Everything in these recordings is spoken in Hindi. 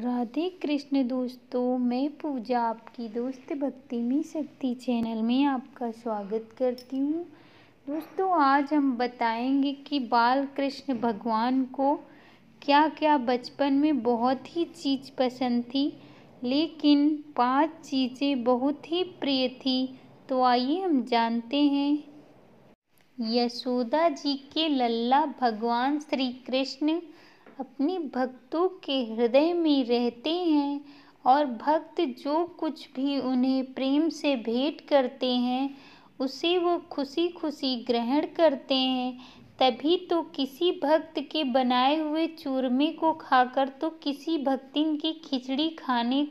राधे कृष्ण दोस्तों मैं पूजा आपकी दोस्त भक्ति में शक्ति चैनल में आपका स्वागत करती हूँ दोस्तों आज हम बताएंगे कि बाल कृष्ण भगवान को क्या क्या बचपन में बहुत ही चीज़ पसंद थी लेकिन पांच चीज़ें बहुत ही प्रिय थी तो आइए हम जानते हैं यशोदा जी के लल्ला भगवान श्री कृष्ण अपने भक्तों के हृदय में रहते हैं और भक्त जो कुछ भी उन्हें प्रेम से भेंट करते हैं उसे वो खुशी खुशी ग्रहण करते हैं तभी तो किसी भक्त के बनाए हुए चूरमे को खाकर तो किसी भक्तिन की खिचड़ी खाने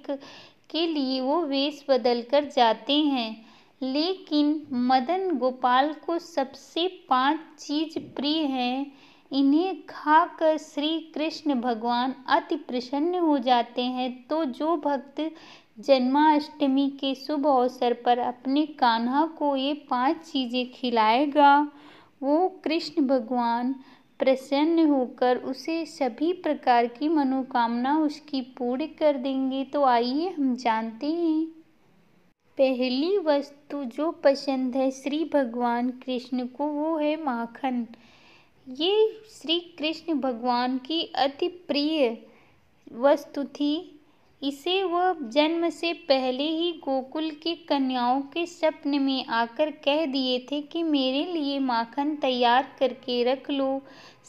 के लिए वो वेश बदल कर जाते हैं लेकिन मदन गोपाल को सबसे पांच चीज प्रिय हैं इन्हें खाकर श्री कृष्ण भगवान अति प्रसन्न हो जाते हैं तो जो भक्त जन्माष्टमी के शुभ अवसर पर अपने कान्हा को ये पांच चीज़ें खिलाएगा वो कृष्ण भगवान प्रसन्न होकर उसे सभी प्रकार की मनोकामना उसकी पूर्ण कर देंगे तो आइए हम जानते हैं पहली वस्तु जो पसंद है श्री भगवान कृष्ण को वो है माखन ये श्री कृष्ण भगवान की अति प्रिय वस्तु थी इसे वह जन्म से पहले ही गोकुल की कन्याओं के सपने में आकर कह दिए थे कि मेरे लिए माखन तैयार करके रख लो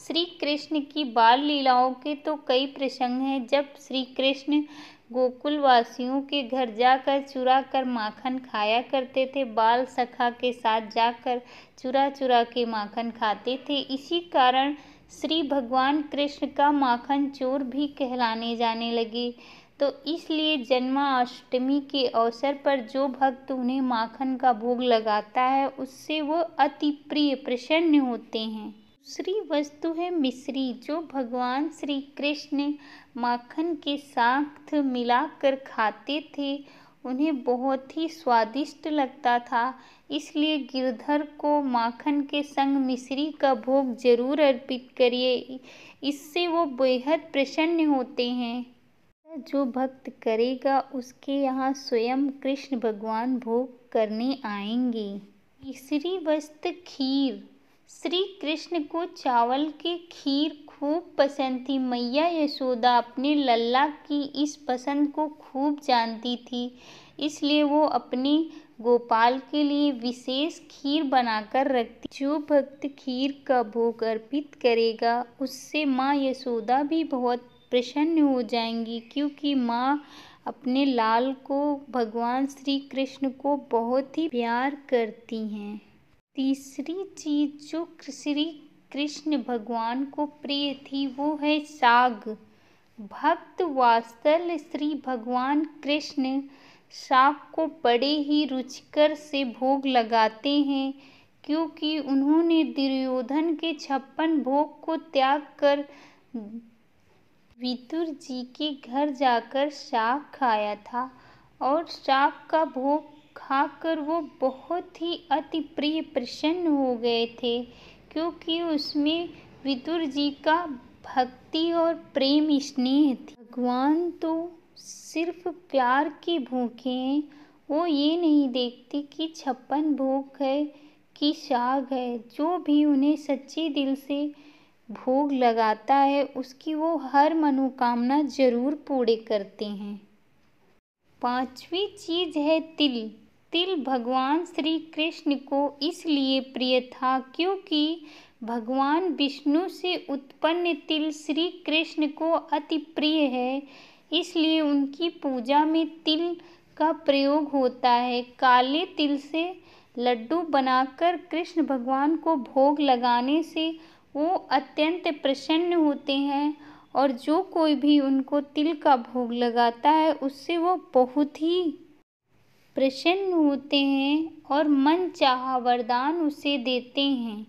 श्री कृष्ण की बाल लीलाओं के तो कई प्रसंग हैं जब श्री कृष्ण गोकुलवासियों के घर जाकर चुरा कर माखन खाया करते थे बाल सखा के साथ जाकर चुरा चुरा के माखन खाते थे इसी कारण श्री भगवान कृष्ण का माखन चोर भी कहलाने जाने लगे तो इसलिए जन्माष्टमी के अवसर पर जो भक्त उन्हें माखन का भोग लगाता है उससे वो अति प्रिय प्रसन्न होते हैं दूसरी वस्तु है मिश्री जो भगवान श्री कृष्ण माखन के साथ मिलाकर खाते थे उन्हें बहुत ही स्वादिष्ट लगता था इसलिए गिरधर को माखन के संग मिश्री का भोग जरूर अर्पित करिए इससे वो बेहद प्रसन्न होते हैं जो भक्त करेगा उसके यहाँ स्वयं कृष्ण भगवान भोग करने आएंगे तीसरी वस्तु खीर श्री कृष्ण को चावल की खीर खूब पसंद थी मैया यशोदा अपने लल्ला की इस पसंद को खूब जानती थी इसलिए वो अपने गोपाल के लिए विशेष खीर बनाकर रखती जो भक्त खीर का भोग अर्पित करेगा उससे माँ यशोदा भी बहुत प्रसन्न हो जाएंगी क्योंकि माँ अपने लाल को भगवान श्री कृष्ण को बहुत ही प्यार करती हैं तीसरी चीज जो श्री कृष्ण भगवान को प्रिय थी वो है साग भक्त वास्तल श्री भगवान कृष्ण साग को बड़े ही रुचकर से भोग लगाते हैं क्योंकि उन्होंने दुर्योधन के छप्पन भोग को त्याग कर वितुर जी के घर जाकर साग खाया था और साग का भोग खाकर वो बहुत ही अति प्रिय प्रसन्न हो गए थे क्योंकि उसमें विदुर जी का भक्ति और प्रेम स्नेह थी भगवान तो सिर्फ प्यार के भूखे हैं वो ये नहीं देखते कि छप्पन भोग है कि साग है जो भी उन्हें सच्चे दिल से भोग लगाता है उसकी वो हर मनोकामना जरूर पूरे करते हैं पांचवी चीज़ है तिल तिल भगवान श्री कृष्ण को इसलिए प्रिय था क्योंकि भगवान विष्णु से उत्पन्न तिल श्री कृष्ण को अति प्रिय है इसलिए उनकी पूजा में तिल का प्रयोग होता है काले तिल से लड्डू बनाकर कृष्ण भगवान को भोग लगाने से वो अत्यंत प्रसन्न होते हैं और जो कोई भी उनको तिल का भोग लगाता है उससे वो बहुत ही प्रसन्न होते हैं और मन चाह वरदान उसे देते हैं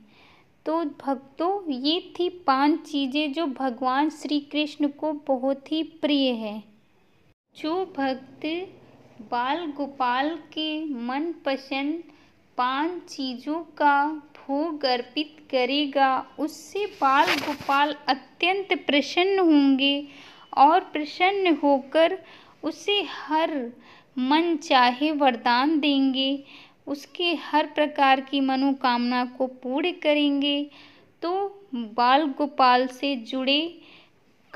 तो भक्तों ये थी पांच चीज़ें जो भगवान श्री कृष्ण को बहुत ही प्रिय है जो भक्त बाल गोपाल के मन पसंद पांच चीज़ों का भोग अर्पित करेगा उससे बाल गोपाल अत्यंत प्रसन्न होंगे और प्रसन्न होकर उसे हर मन चाहे वरदान देंगे उसके हर प्रकार की मनोकामना को पूर्ण करेंगे तो बाल गोपाल से जुड़े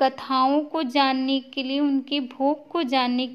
कथाओं को जानने के लिए उनके भोग को जानने